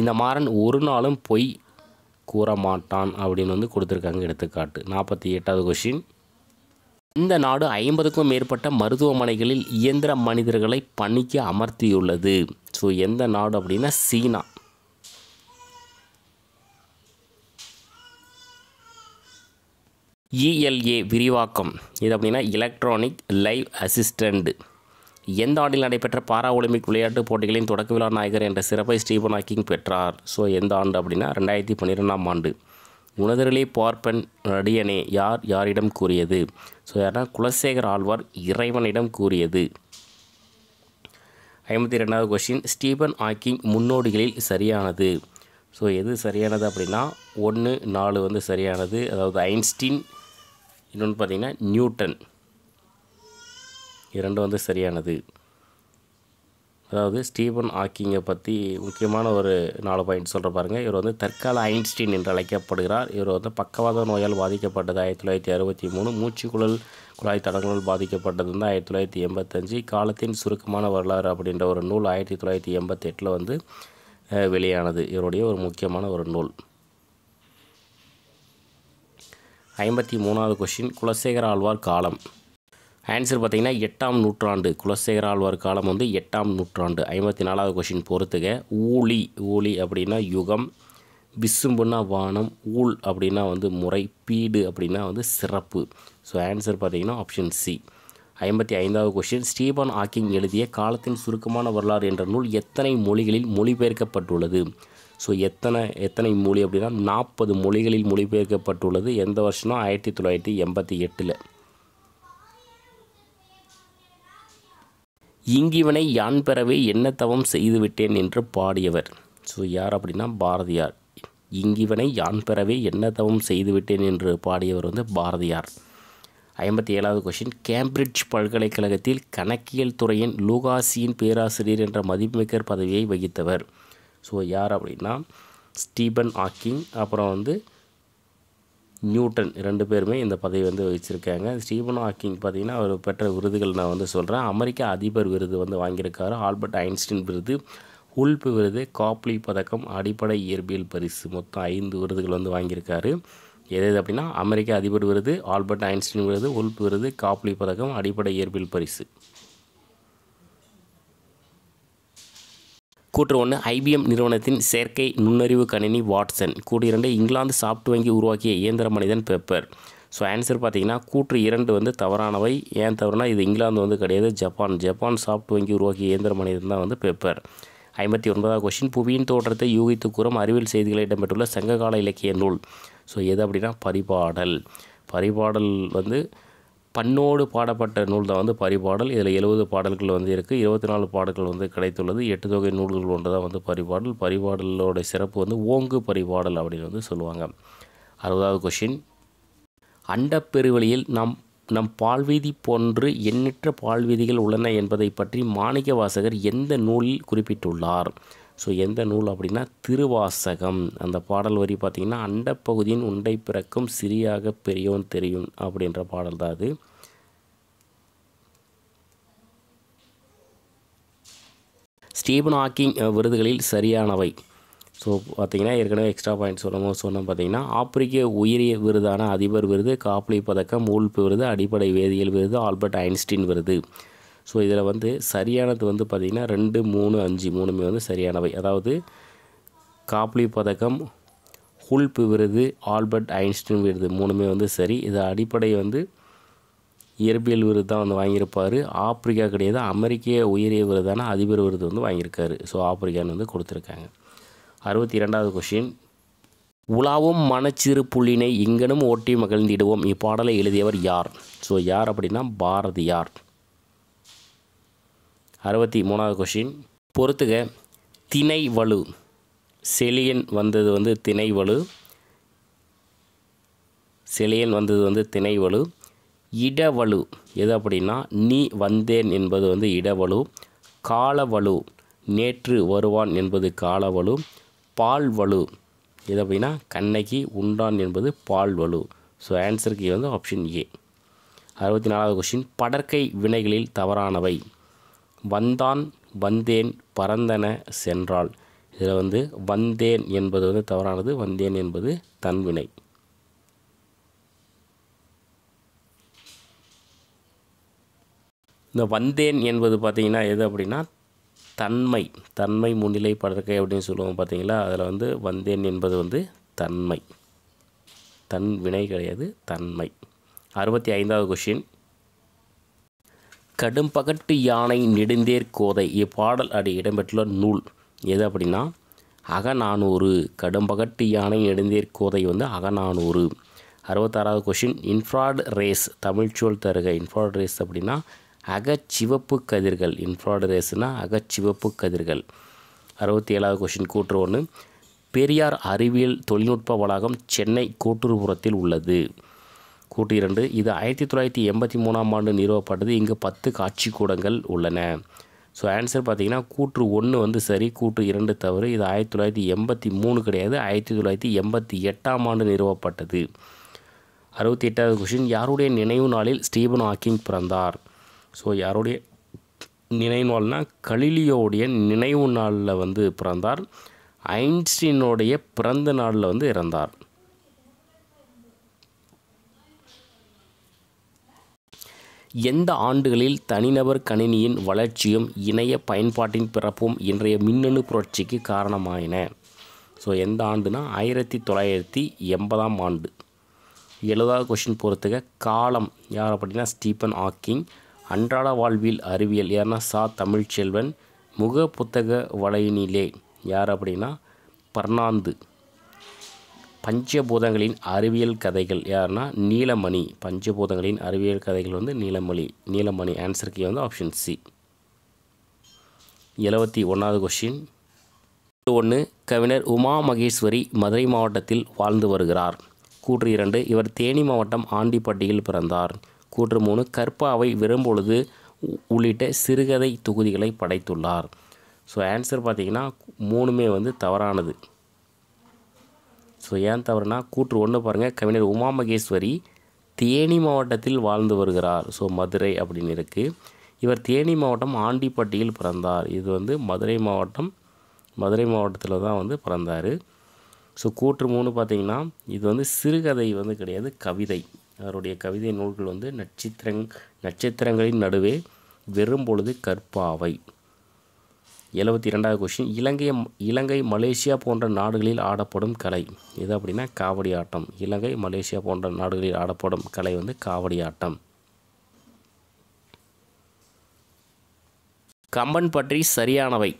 இந்த மாறன் ஒரு நாளும் பொய் கூற மாட்டான் அப்படின்னு வந்து கொடுத்துருக்காங்க எடுத்துக்காட்டு நாற்பத்தி எட்டாவது கொஷின் இந்த நாடு ஐம்பதுக்கும் மேற்பட்ட மருத்துவமனைகளில் இயந்திர மனிதர்களை பணிக்கு அமர்த்தியுள்ளது ஸோ எந்த நாடு அப்படின்னா சீனா இஎல்ஏ e விரிவாக்கம் இது அப்படின்னா எலக்ட்ரானிக் லைவ் அசிஸ்டண்ட் எந்த ஆண்டில் நடைபெற்ற பாரா ஒலிம்பிக் விளையாட்டுப் போட்டிகளின் தொடக்க விழா நாயகர் என்ற சிறப்பை ஸ்டீபன் ஹாக்கிங் பெற்றார் ஸோ எந்த ஆண்டு அப்படின்னா ரெண்டாயிரத்தி பன்னிரெண்டாம் ஆண்டு உணர்தலே பார்ப்பன் அடியனே யார் யாரிடம் கூறியது ஸோ யாருன்னா குலசேகர் ஆழ்வார் இறைவனிடம் கூறியது ஐம்பத்தி ரெண்டாவது கொஷின் ஸ்டீபன் ஹாக்கிங் முன்னோடிகளில் சரியானது ஸோ எது சரியானது அப்படின்னா ஒன்று நாலு வந்து சரியானது அதாவது ஐன்ஸ்டீன் இன்னொன்று பார்த்திங்கன்னா நியூட்டன் இரண்டு வந்து சரியானது அதாவது ஸ்டீபன் ஹாக்கிங்கை பற்றி முக்கியமான ஒரு நாலு பாயிண்ட் சொல்கிற பாருங்கள் இவர் வந்து தற்கால ஐன்ஸ்டீன் என்று அழைக்கப்படுகிறார் இவர் வந்து பக்கவாத நோயால் பாதிக்கப்பட்டது ஆயிரத்தி தொள்ளாயிரத்தி அறுபத்தி மூணு மூச்சுக்குழல் குழாய் தடங்களால் பாதிக்கப்பட்டது வந்து ஆயிரத்தி தொள்ளாயிரத்தி எண்பத்தஞ்சு காலத்தின் சுருக்கமான வரலாறு அப்படின்ற ஒரு நூல் ஆயிரத்தி தொள்ளாயிரத்தி எண்பத்தெட்டில் வந்து வெளியானது இவருடைய ஒரு முக்கியமான ஒரு நூல் ஐம்பத்தி மூணாவது கொஷின் குலசேகர ஆழ்வார் காலம் ஆன்சர் பார்த்திங்கன்னா எட்டாம் நூற்றாண்டு குலசேகர ஆழ்வார் காலம் வந்து எட்டாம் நூற்றாண்டு ஐம்பத்தி நாலாவது கொஷின் பொறுத்துக்க ஊழி ஊழி அப்படின்னா யுகம் விசும்புன்னா வானம் ஊழ் அப்படின்னா வந்து முறை பீடு அப்படின்னா வந்து சிறப்பு ஸோ ஆன்சர் பார்த்திங்கன்னா ஆப்ஷன் சி ஐம்பத்தி ஐந்தாவது கொஷின் ஸ்டீபன் ஆக்கிங் எழுதிய காலத்தின் சுருக்கமான வரலாறு என்ற நூல் எத்தனை மொழிகளில் மொழிபெயர்க்கப்பட்டுள்ளது ஸோ எத்தனை எத்தனை மொழி அப்படின்னா நாற்பது மொழிகளில் மொழிபெயர்க்கப்பட்டுள்ளது எந்த வருஷம்னா ஆயிரத்தி தொள்ளாயிரத்தி எண்பத்தி எட்டில் இங்கிவனை யான் பெறவே என்ன தவம் செய்துவிட்டேன் என்று பாடியவர் ஸோ யார் அப்படின்னா பாரதியார் இங்கிவனை யான் பெறவே என்ன தவம் செய்துவிட்டேன் என்று பாடியவர் வந்து பாரதியார் ஐம்பத்தி ஏழாவது கொஷின் கேம்பிரிட்ஜ் பல்கலைக்கழகத்தில் கணக்கியல் துறையின் லூகாசியின் பேராசிரியர் என்ற மதிப்புமிக்க பதவியை வகித்தவர் ஸோ யார் அப்படின்னா ஸ்டீபன் ஆக்கிங் அப்புறம் வந்து நியூட்டன் ரெண்டு பேருமே இந்த பதவி வந்து வச்சுருக்காங்க ஸ்டீபன் ஹாக்கிங் பார்த்திங்கன்னா அவர் பெற்ற விருதுகள் நான் வந்து சொல்கிறேன் அமெரிக்க அதிபர் விருது வந்து வாங்கியிருக்காரு ஆல்பர்ட் ஐன்ஸ்டீன் விருது உல்பு விருது காப்ளி பதக்கம் அடிப்படை இயற்பியல் பரிசு மொத்தம் ஐந்து விருதுகள் வந்து வாங்கியிருக்காரு எது எது அப்படின்னா அமெரிக்க அதிபர் விருது ஆல்பர்ட் ஐன்ஸ்டீன் விருது உல்பு விருது காப்ளி பதக்கம் அடிப்படை இயற்பியல் பரிசு கூற்று ஒன்று ஐபிஎம் நிறுவனத்தின் செயற்கை நுண்ணறிவு கணினி வாட்சன் கூட்டு இரண்டு இங்கிலாந்து சாப்ட் வங்கி உருவாக்கிய இயந்திர மனிதன் பேப்பர் ஸோ ஆன்சர் பார்த்தீங்கன்னா கூற்று இரண்டு வந்து தவறானவை ஏன் தவறுனா இது இங்கிலாந்து வந்து கிடையாது ஜப்பான் ஜப்பான் சாப்ட் வங்கி உருவாக்கிய இயந்திர மனிதன் தான் வந்து பெப்பர் ஐம்பத்தி ஒன்பதாவது கொஷின் புவியின் தோற்றத்தை யூகித்து கூறும் அறிவியல் செய்திகளை இடம்பெற்றுள்ள சங்ககால இலக்கிய நூல் ஸோ எது அப்படின்னா பரிபாடல் பரிபாடல் வந்து பண்ணோடு பாடப்பட்ட நூல் தான் வந்து பரிபாடல் இதில் எழுபது பாடல்கள் வந்து இருக்குது இருபத்தி நாலு பாடல்கள் வந்து கிடைத்துள்ளது எட்டு தொகை நூல்கள் ஒன்று தான் வந்து பரிபாடல் பரிபாடலோட சிறப்பு வந்து ஓங்கு பரிபாடல் அப்படின்னு வந்து சொல்லுவாங்க அறுபதாவது கொஷின் அண்டப்பெருவெளியில் நாம் நம் பால்வீதி போன்று எண்ணற்ற பால்வீதிகள் உள்ளன என்பதை பற்றி மாணிக்க வாசகர் எந்த நூலில் குறிப்பிட்டுள்ளார் ஸோ எந்த நூல் அப்படின்னா திருவாசகம் அந்த பாடல் வரி பார்த்திங்கன்னா அண்டப்பகுதியின் உண்டை பிறக்கும் சிறியாக பெரியவன் தெரியும் அப்படின்ற பாடல் தான் அது ஸ்டீபன் ஹாக்கிங் விருதுகளில் சரியானவை ஸோ பார்த்திங்கன்னா ஏற்கனவே எக்ஸ்ட்ரா பாயிண்ட் சொல்லணும் சொன்னோம் பார்த்திங்கன்னா ஆப்பிரிக்க உயிரிய விருதான அதிபர் விருது காப்லி பதக்கம் ஊழ்ப்பு விருது அடிப்படை வேதியியல் விருது ஆல்பர்ட் ஐன்ஸ்டீன் விருது ஸோ இதில் வந்து சரியானது வந்து பார்த்திங்கன்னா ரெண்டு மூணு அஞ்சு மூணுமே வந்து சரியானவை அதாவது காப்ளி பதக்கம் ஹுல்ப் விருது ஆல்பர்ட் ஐன்ஸ்டின் விருது மூணுமே வந்து சரி இது அடிப்படை வந்து இயற்பியல் விருது தான் வந்து வாங்கியிருப்பார் ஆப்பிரிக்கா கிடையாது அமெரிக்க உயரிய விருதான அதிபர் விருது வந்து வாங்கியிருக்காரு ஸோ ஆப்பிரிக்கான்னு வந்து கொடுத்துருக்காங்க அறுபத்தி இரண்டாவது கொஷின் உலாவும் மனச்சிறு புள்ளினை இங்கனும் ஓட்டி மகிழ்ந்திடுவோம் இப்பாடலை எழுதியவர் யார் ஸோ யார் அப்படின்னா பாரதியார் அறுபத்தி மூணாவது கொஷின் பொறுத்துக திணை வலு செலியன் வந்தது வந்து திணை வலு செலியன் வந்தது வந்து திணை வலு இடவலு எது அப்படின்னா நீ வந்தேன் என்பது வந்து இடவலு காலவலு நேற்று வருவான் என்பது காலவலு வலு எது அப்படின்னா கண்ணகி உண்டான் என்பது பால் வலு ஸோ ஆன்சருக்கு வந்து ஆப்ஷன் ஏ அறுபத்தி நாலாவது கொஷின் படற்கை வினைகளில் தவறானவை வந்தான் வந்தேன் பறந்தன சென்றாள் இதில் வந்து வந்தேன் என்பது வந்து தவறானது வந்தேன் என்பது தன்வினை இந்த வந்தேன் என்பது பார்த்திங்கன்னா எது அப்படின்னா தன்மை தன்மை முன்னிலை படுக்கை அப்படின்னு சொல்லுவோம் பார்த்தீங்களா அதில் வந்து வந்தேன் என்பது வந்து தன்மை தன் வினை கிடையாது தன்மை அறுபத்தி ஐந்தாவது கொஷின் கடும் பகட்டு யானை நெடுந்தேர் கோதை இப்பாடல் அடி இடம்பெற்றுள்ள நூல் எது அப்படின்னா அகநானூறு கடும்பகட்டு யானை நெடுந்தேர் கோதை வந்து அகநானூறு அறுபத்தாறாவது கொஷின் இன்ஃப்ராட் ரேஸ் தமிழ்ச்சொல் தருக இன்ஃப்ராட் ரேஸ் அப்படின்னா அகச்சிவப்பு கதிர்கள் இன்ஃப்ராட் ரேஸ்னால் அகச்சிவப்பு கதிர்கள் அறுபத்தி ஏழாவது கொஷின் கூற்று ஒன்று பெரியார் அறிவியல் தொழில்நுட்ப வளாகம் சென்னை கோட்டூர்புரத்தில் உள்ளது கூட்டு இரண்டு இது ஆயிரத்தி தொள்ளாயிரத்தி எண்பத்தி மூணாம் ஆண்டு நிறுவப்பட்டது இங்கு பத்து காட்சி கூடங்கள் உள்ளன ஸோ ஆன்சர் பார்த்தீங்கன்னா கூற்று ஒன்று வந்து சரி கூற்று இரண்டு தவறு இது ஆயிரத்தி தொள்ளாயிரத்தி எண்பத்தி மூணு கிடையாது ஆயிரத்தி தொள்ளாயிரத்தி எண்பத்தி எட்டாம் ஆண்டு நிறுவப்பட்டது அறுபத்தி எட்டாவது கொஷின் யாருடைய நினைவு நாளில் ஸ்டீபன் ஹாக்கிங் பிறந்தார் ஸோ யாருடைய நினைவு நாள்னால் கலிலியோடைய நினைவு நாளில் வந்து பிறந்தார் ஐன்ஸ்டீனுடைய பிறந்த நாளில் வந்து இறந்தார் எந்த ஆண்டுகளில் தனிநபர் கணினியின் வளர்ச்சியும் இணைய பயன்பாட்டின் பிறப்பும் இன்றைய மின்னணு புரட்சிக்கு காரணமாயின ஸோ எந்த ஆண்டுனா ஆயிரத்தி தொள்ளாயிரத்தி எண்பதாம் ஆண்டு எழுதாவது கொஷின் பொறுத்துக்க காலம் யார் அப்படின்னா ஸ்டீபன் ஆக்கிங் அன்றாட வாழ்வில் அறிவியல் யாருன்னா சா தமிழ்ச்செல்வன் முக புத்தக வலையினிலே யார் அப்படின்னா பர்னாந்து பஞ்சபூதங்களின் அறிவியல் கதைகள் யார்னா நீலமணி பஞ்சபூதங்களின் அறிவியல் கதைகள் வந்து நீலமணி நீலமணி ஆன்சர் வந்து ஆப்ஷன் சி எழுபத்தி ஒன்றாவது கொஷின் ஒன்று கவிஞர் உமா மகேஸ்வரி மதுரை மாவட்டத்தில் வாழ்ந்து வருகிறார் கூற்று இரண்டு இவர் தேனி மாவட்டம் ஆண்டிப்பட்டியில் பிறந்தார் கூற்று மூணு கற்பாவை விரும்பொழுது உள்ளிட்ட சிறுகதை தொகுதிகளை படைத்துள்ளார் ஸோ ஆன்சர் பார்த்திங்கன்னா மூணுமே வந்து தவறானது ஸோ ஏன் தவறுனா கூற்று ஒன்று பாருங்கள் கவிஞர் உமா மகேஸ்வரி தேனி மாவட்டத்தில் வாழ்ந்து வருகிறார் ஸோ மதுரை அப்படின்னு இருக்குது இவர் தேனி மாவட்டம் ஆண்டிப்பட்டியில் பிறந்தார் இது வந்து மதுரை மாவட்டம் மதுரை மாவட்டத்தில் தான் வந்து பிறந்தார் ஸோ கூற்று மூணு பார்த்திங்கன்னா இது வந்து சிறுகதை வந்து கிடையாது கவிதை அவருடைய கவிதை நூல்கள் வந்து நட்சத்திரங் நட்சத்திரங்களின் நடுவே வெறும் பொழுது கற்பாவை எழுபத்தி ரெண்டாவது கொஷின் இலங்கை இலங்கை மலேசியா போன்ற நாடுகளில் ஆடப்படும் கலை இது அப்படின்னா காவடி ஆட்டம் இலங்கை மலேசியா போன்ற நாடுகளில் ஆடப்படும் கலை வந்து காவடி ஆட்டம் கம்பன் பற்றி சரியானவை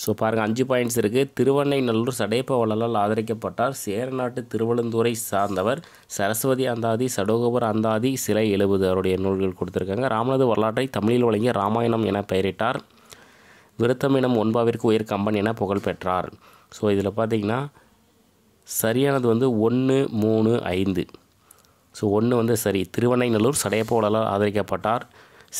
ஸோ பாருங்கள் அஞ்சு பாயிண்ட்ஸ் இருக்குது திருவண்ணைநல்லூர் சடேப்ப வள்ளலால் ஆதரிக்கப்பட்டார் சேரநாட்டு திருவள்ளந்தூரை சார்ந்தவர் சரஸ்வதி அந்தாதி சடோகபர் அந்தாதி சிலை எழுபது அவருடைய நூல்கள் கொடுத்துருக்காங்க ராமநாத வரலாற்றை தமிழில் வழங்கிய ராமாயணம் என பெயரிட்டார் விருத்தம் எனும் ஒன்பாவிற்கு உயர் கம்பன் என புகழ் பெற்றார் ஸோ இதில் பார்த்தீங்கன்னா சரியானது வந்து ஒன்று மூணு ஐந்து ஸோ ஒன்று வந்து சரி திருவண்ணைநல்லூர் சடையப்போலால் ஆதரிக்கப்பட்டார்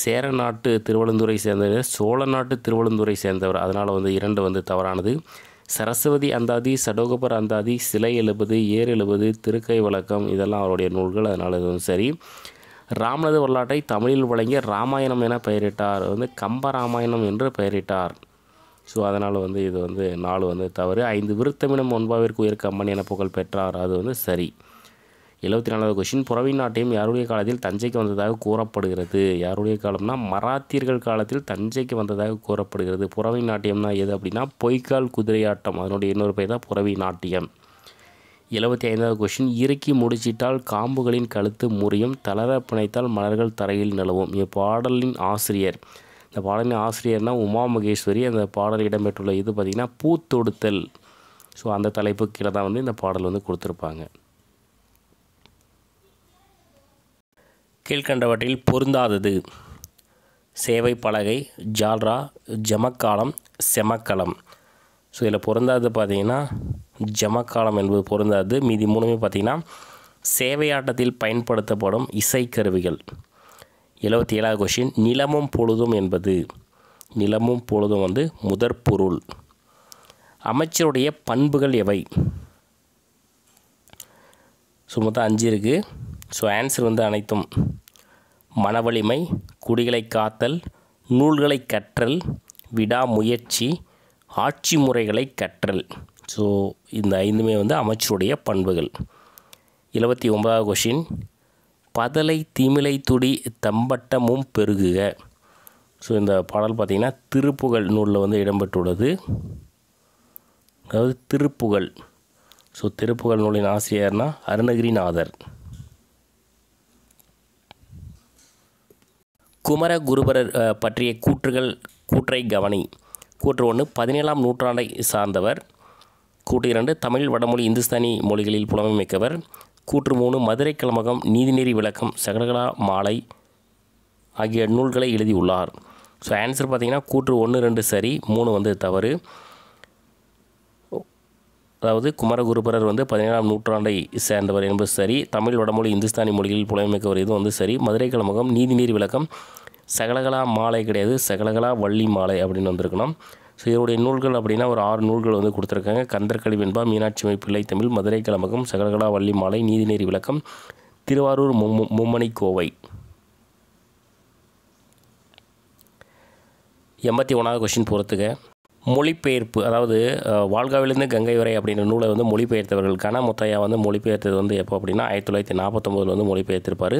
சேர நாட்டு திருவள்ளந்துரை சேர்ந்தவர் சோழ நாட்டு திருவள்ளந்துரை சேர்ந்தவர் அதனால் வந்து இரண்டு வந்து தவறானது சரஸ்வதி அந்தாதி சடோகபர் அந்தாதி சிலை எழுபது ஏர் எழுபது திருக்கை வழக்கம் இதெல்லாம் அவருடைய நூல்கள் அதனால் இது சரி ராமனது வரலாற்றை தமிழில் வழங்கிய ராமாயணம் என பெயரிட்டார் வந்து கம்ப ராமாயணம் என்று பெயரிட்டார் ஸோ அதனால் வந்து இது வந்து நாலு வந்து தவறு ஐந்து விருத்தமினம் ஒன்பாவிற்கு உயர் கம்பன் என புகழ் பெற்றார் அது வந்து சரி எழுபத்தி நாலாவது கொஷின் புறவி நாட்டியம் யாருடைய காலத்தில் தஞ்சைக்கு வந்ததாக கூறப்படுகிறது யாருடைய காலம்னா மராத்தியர்கள் காலத்தில் தஞ்சைக்கு வந்ததாக கூறப்படுகிறது புறவி நாட்டியம்னா எது அப்படின்னா பொய்க்கால் குதிரையாட்டம் அதனுடைய இன்னொரு பெயர் தான் புறவி நாட்டியம் எழுபத்தி ஐந்தாவது கொஷின் இறுக்கி முடிச்சிட்டால் காம்புகளின் கழுத்து முறியும் தளர பிணைத்தால் மலர்கள் தரையில் நிலவும் இப்பாடலின் ஆசிரியர் இந்த பாடலின் ஆசிரியர்னால் உமா மகேஸ்வரி அந்த பாடல் இடம்பெற்றுள்ள இது பார்த்திங்கன்னா பூத்தொடுத்தல் ஸோ அந்த தலைப்பு கீழே தான் வந்து இந்த பாடல் வந்து கொடுத்துருப்பாங்க கீழ்கண்டவற்றில் பொருந்தாதது சேவை பலகை ஜால்ரா ஜமக்காலம் செமக்கலம் ஸோ இதில் பொருந்தாது பார்த்திங்கன்னா ஜமக்காலம் என்பது பொருந்தாது மீதி மூணுமே பார்த்தீங்கன்னா சேவையாட்டத்தில் பயன்படுத்தப்படும் இசைக்கருவிகள் எழுபத்தி ஏழாவது கொஷின் நிலமும் பொழுதும் என்பது நிலமும் பொழுதும் வந்து முதற் பொருள் அமைச்சருடைய பண்புகள் எவை ஸோ மொத்தம் அஞ்சு இருக்குது ஸோ ஆன்சர் வந்து அனைத்தும் மனவலிமை குடிகளை காத்தல் நூல்களை கற்றல் விடாமுயற்சி ஆட்சி முறைகளை கற்றல் ஸோ இந்த ஐந்துமே வந்து அமைச்சருடைய பண்புகள் இருபத்தி ஒன்பதாவது கொஷின் பதலை திமிலை துடி தம்பட்டமும் பெருகுக ஸோ இந்த பாடல் பார்த்திங்கன்னா திருப்புகழ் நூலில் வந்து இடம்பெற்றுள்ளது அதாவது திருப்புகழ் ஸோ திருப்புகழ் நூலின் ஆசிரியர்னா அருணகிரிநாதர் குமர குருபரர் பற்றிய கூற்றுகள் கூற்றை கவனி கூற்று ஒன்று பதினேழாம் நூற்றாண்டை சார்ந்தவர் கூற்று இரண்டு தமிழ் வடமொழி இந்துஸ்தானி மொழிகளில் புலமைமிக்கவர் கூற்று மூணு மதுரை கிழமகம் நீதிநெறி விளக்கம் சகடகலா மாலை ஆகிய நூல்களை எழுதியுள்ளார் ஸோ ஆன்சர் பார்த்திங்கன்னா கூற்று ஒன்று ரெண்டு சரி மூணு வந்து தவறு அதாவது குமரகுருபரர் வந்து பதினேழாம் நூற்றாண்டை சேர்ந்தவர் என்பது சரி தமிழ் வடமொழி இந்துஸ்தானி மொழிகளில் புலமைமிக்கவர் இது வந்து சரி மதுரை கிழமகம் நீதிநீர் விளக்கம் சகலகலா மாலை கிடையாது சகலகலா வள்ளி மாலை அப்படின்னு வந்திருக்கணும் ஸோ இதனுடைய நூல்கள் அப்படின்னா ஒரு ஆறு நூல்கள் வந்து கொடுத்துருக்காங்க கந்தர்கழி வெண்பா மீனாட்சி பிள்ளை தமிழ் மதுரை கிழமகம் சகலகலா வள்ளி மாலை நீதிநெறி விளக்கம் திருவாரூர் மும்மணி கோவை எண்பத்தி ஒன்றாவது கொஷின் போகிறதுக்கு மொழிபெயர்ப்பு அதாவது வாழ்காவிலிருந்து கங்கை வரை அப்படின்ற நூலை வந்து மொழிபெயர்த்தவர்கள் கன முத்தையா வந்து மொழிபெயர்த்தது வந்து எப்போ அப்படின்னா ஆயிரத்தி தொள்ளாயிரத்தி நாற்பத்தொம்போதில் வந்து மொழிபெயர்த்திருப்பார்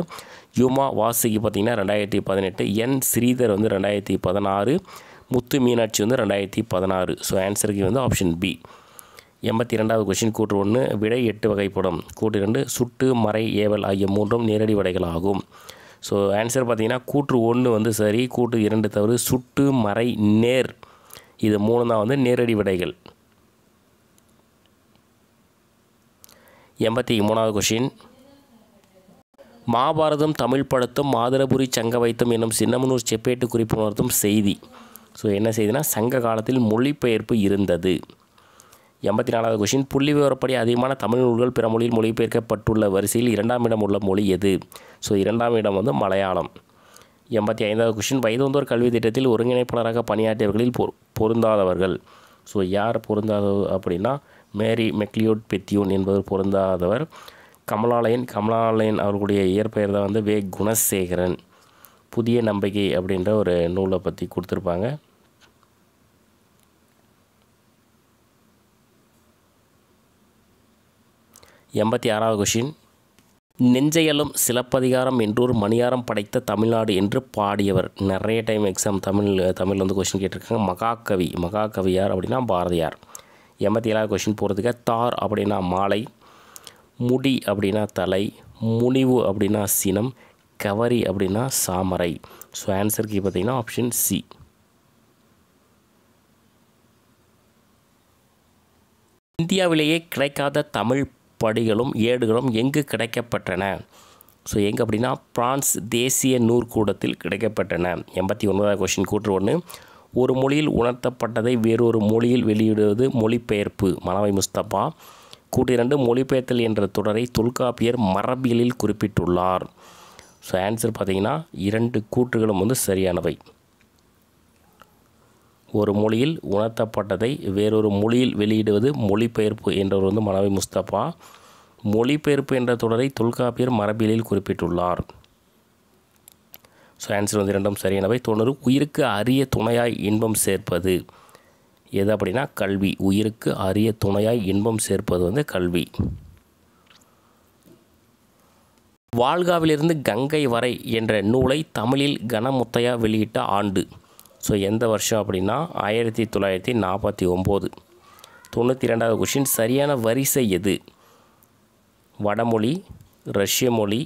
யுமா வாசுகி பார்த்திங்கன்னா ரெண்டாயிரத்தி பதினெட்டு என் ஸ்ரீதர் வந்து ரெண்டாயிரத்தி பதினாறு முத்து மீனாட்சி வந்து ரெண்டாயிரத்தி பதினாறு ஸோ ஆன்சருக்கு வந்து ஆப்ஷன் பி எண்பத்தி ரெண்டாவது கொஷின் கூற்று ஒன்று விடை எட்டு வகைப்படும் கூட்டு இரண்டு சுட்டு மறை ஏவல் ஆகிய மூன்றும் நேரடி விடைகள் ஆகும் ஸோ ஆன்சர் பார்த்திங்கன்னா கூற்று ஒன்று வந்து சரி கூற்று இரண்டு தவறு சுட்டு மறை நேர் இது மூணு தான் வந்து நேரடி விடைகள் எண்பத்தி மூணாவது கொஷின் மாபாரதம் தமிழ் படத்தும் மாதிரபுரி சங்க வைத்தும் என்னும் சின்னமனூர் செப்பேட்டு குறிப்பு உணர்த்தும் செய்தி ஸோ என்ன செய்தினா சங்க காலத்தில் மொழிபெயர்ப்பு இருந்தது எண்பத்தி நாலாவது கொஷின் புள்ளி விவரப்படி அதிகமான தமிழ் நூல்கள் பிற மொழியில் மொழிபெயர்க்கப்பட்டுள்ள வரிசையில் இரண்டாம் இடம் உள்ள மொழி எது ஸோ இரண்டாம் இடம் வந்து மலையாளம் எண்பத்தி ஐந்தாவது கொஷின் வயதுந்தோர் கல்வி திட்டத்தில் ஒருங்கிணைப்பாளராக பணியாற்றியவர்களில் பொ பொருந்தாதவர்கள் ஸோ யார் பொருந்தாத அப்படின்னா மேரி மெக்லியோட் பெத்தியூன் என்பவர் பொருந்தாதவர் கமலாலயன் கமலாலயன் அவர்களுடைய இயற்பெயர் தான் வந்து வே குணசேகரன் புதிய நம்பிக்கை அப்படின்ற ஒரு நூலை பற்றி கொடுத்துருப்பாங்க எண்பத்தி ஆறாவது கொஷின் நெஞ்சையலும் சிலப்பதிகாரம் என்றொரு மணியாரம் படைத்த தமிழ்நாடு என்று பாடியவர் நிறைய டைம் எக்ஸாம் தமிழ் தமிழ் வந்து கொஷின் கேட்டிருக்காங்க மகாகவி மகாகவியார் அப்படின்னா பாரதியார் எண்பத்தி ஏழாவது கொஷின் போகிறதுக்கு தார் அப்படின்னா மாலை முடி அப்படின்னா தலை முனிவு அப்படின்னா சினம் கவரி அப்படின்னா சாமரை ஸோ ஆன்சருக்கு பார்த்திங்கன்னா ஆப்ஷன் சி இந்தியாவிலேயே கிடைக்காத தமிழ் படிகளும் ஏடுகளும் எங்கு கிடைக்கப்பட்டன ஸோ எங்கே அப்படின்னா பிரான்ஸ் தேசிய நூற்கூடத்தில் கிடைக்கப்பட்டன எண்பத்தி ஒன்பதாவது கொஷின் கூற்று ஒன்று ஒரு மொழியில் உணர்த்தப்பட்டதை வேறொரு மொழியில் வெளியிடுவது மொழிபெயர்ப்பு மனவை முஸ்தபா கூட்டு இரண்டு மொழிபெயர்த்தல் என்ற தொடரை தொல்காப்பியர் மரபியலில் குறிப்பிட்டுள்ளார் ஸோ ஆன்சர் பார்த்திங்கன்னா இரண்டு கூற்றுகளும் வந்து சரியானவை ஒரு மொழியில் உணர்த்தப்பட்டதை வேறொரு மொழியில் வெளியிடுவது மொழிபெயர்ப்பு என்றவர் வந்து மனவை முஸ்தபா மொழிபெயர்ப்பு என்ற தொடரை தொல்காப்பியர் மரபியலில் குறிப்பிட்டுள்ளார் ஸோ ஆன்சர் வந்து இரண்டும் சரியானவை தொண்ணூறு உயிருக்கு அரிய துணையாய் இன்பம் சேர்ப்பது எது அப்படின்னா கல்வி உயிருக்கு அரிய துணையாய் இன்பம் சேர்ப்பது வந்து கல்வி வால்காவிலிருந்து கங்கை வரை என்ற நூலை தமிழில் கனமுத்தையா வெளியிட்ட ஆண்டு ஸோ எந்த வருஷம் அப்படின்னா ஆயிரத்தி தொள்ளாயிரத்தி நாற்பத்தி ஒம்பது தொண்ணூற்றி ரெண்டாவது கொஷின் சரியான வரிசை எது வடமொழி ரஷ்ய மொழி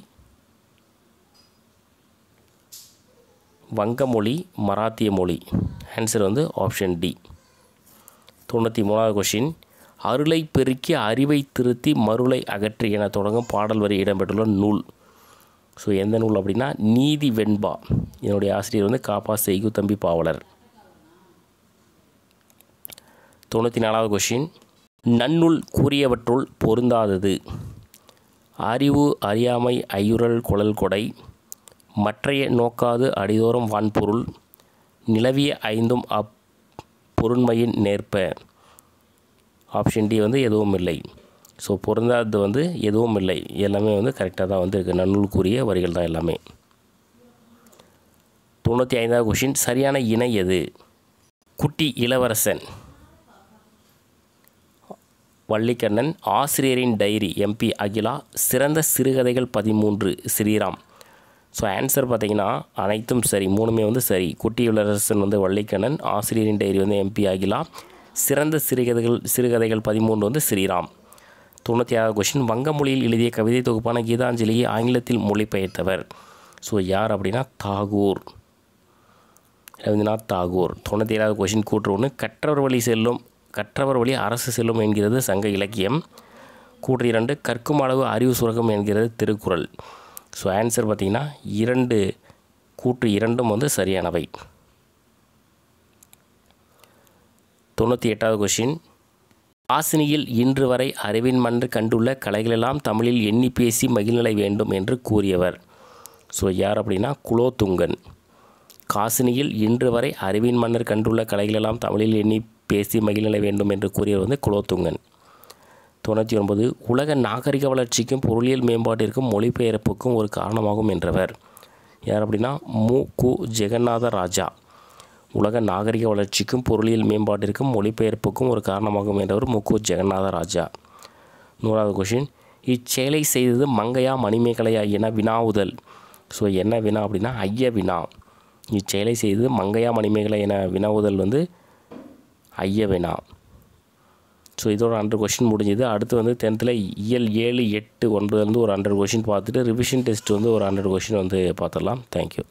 வங்கமொழி மராத்திய மொழி ஆன்சர் வந்து ஆப்ஷன் டி தொண்ணூற்றி மூணாவது கொஷின் அருளை பெருக்கி அறிவை திருத்தி மருளை அகற்றி என தொடங்கும் பாடல் வரி இடம்பெற்றுள்ள நூல் ஸோ எந்த நூல் அப்படின்னா நீதி வெண்பா என்னுடைய ஆசிரியர் வந்து காப்பா செய்கு தம்பி பாவலர் தொண்ணூற்றி நாலாவது கொஷின் நன்னுள் கூறியவற்றுள் பொருந்தாதது அறிவு அறியாமை ஐயுறல் குழல் கொடை மற்றைய நோக்காது அடிதோறும் வான்பொருள் நிலவிய ஐந்தும் அப் பொருண்மையின் நேர்ப்ப ஆப்ஷன் டி வந்து எதுவும் இல்லை ஸோ பொருந்தாதது வந்து எதுவும் இல்லை எல்லாமே வந்து கரெக்டாக தான் வந்து இருக்குது நன்னூலுக்குரிய வரிகள் தான் எல்லாமே தொண்ணூற்றி ஐந்தாவது கொஷின் சரியான இணை எது குட்டி இளவரசன் வள்ளிக்கண்ணன் ஆசிரியரின் டைரி எம்பி அகிலா சிறந்த சிறுகதைகள் பதிமூன்று ஸ்ரீராம் ஸோ ஆன்சர் பார்த்திங்கன்னா அனைத்தும் சரி மூணுமே வந்து சரி குட்டி இளவரசன் வந்து வள்ளிக்கண்ணன் ஆசிரியரின் டைரி வந்து எம்பி அகிலா சிறந்த சிறுகதைகள் சிறுகதைகள் பதிமூன்று வந்து ஸ்ரீராம் தொண்ணூற்றி ஆறு கொஷின் வங்க மொழியில் எழுதிய கவிதை தொகுப்பான கீதாஞ்சலியை ஆங்கிலத்தில் மொழிபெயர்த்தவர் ஸோ யார் அப்படின்னா தாகூர் ரவீந்திரநாத் தாகூர் தொண்ணூற்றி ஏழாவது கொஷின் கூற்று ஒன்று கற்றவர் வழி செல்லும் கற்றவர் வழி அரசு செல்லும் என்கிறது சங்க இலக்கியம் கூற்று இரண்டு கற்கும் அளவு அறிவு சுரகம் என்கிறது திருக்குறள் ஸோ ஆன்சர் பார்த்திங்கன்னா இரண்டு கூற்று இரண்டும் வந்து சரியானவை தொண்ணூற்றி எட்டாவது கொஷின் ஆசினியில் இன்று வரை அறிவின் மன்று கண்டுள்ள கலைகளெல்லாம் தமிழில் எண்ணி பேசி மகிழ்நிலை வேண்டும் என்று கூறியவர் ஸோ யார் அப்படின்னா குலோத்துங்கன் காசினியில் இன்று வரை அறிவின் மன்னர் கண்டுள்ள கலைகளெல்லாம் தமிழில் எண்ணி பேசி மகிழ்நிலை வேண்டும் என்று கூறியவர் வந்து குலோத்துங்கன் தொண்ணூற்றி ஒன்பது உலக நாகரிக வளர்ச்சிக்கும் பொருளியல் மேம்பாட்டிற்கும் மொழிபெயர்ப்புக்கும் ஒரு காரணமாகும் என்றவர் யார் அப்படின்னா மு கு ஜெகநாத ராஜா உலக நாகரிக வளர்ச்சிக்கும் பொருளியல் மேம்பாட்டிற்கும் மொழிபெயர்ப்புக்கும் ஒரு காரணமாகும் என்றவர் முக்கு ஜெகநாத ராஜா நூறாவது கொஷின் இச்செயலை செய்தது மங்கையா மணிமேகலையா என வினாவுதல் ஸோ என்ன வினா அப்படின்னா ஐய வினா இச்செயலை செய்தது மங்கையா மணிமேகலை என வினாவுதல் வந்து ஐய வினா ஸோ இதோட ஹண்ட்ரட் கொஷின் முடிஞ்சது அடுத்து வந்து டென்த்தில் இயல் ஏழு எட்டு ஒன்பதுலேருந்து ஒரு ஹண்ட்ரட் கொஷின் பார்த்துட்டு ரிவிஷன் டெஸ்ட் வந்து ஒரு ஹண்ட்ரட் கொஷின் வந்து பார்த்துடலாம் தேங்க்யூ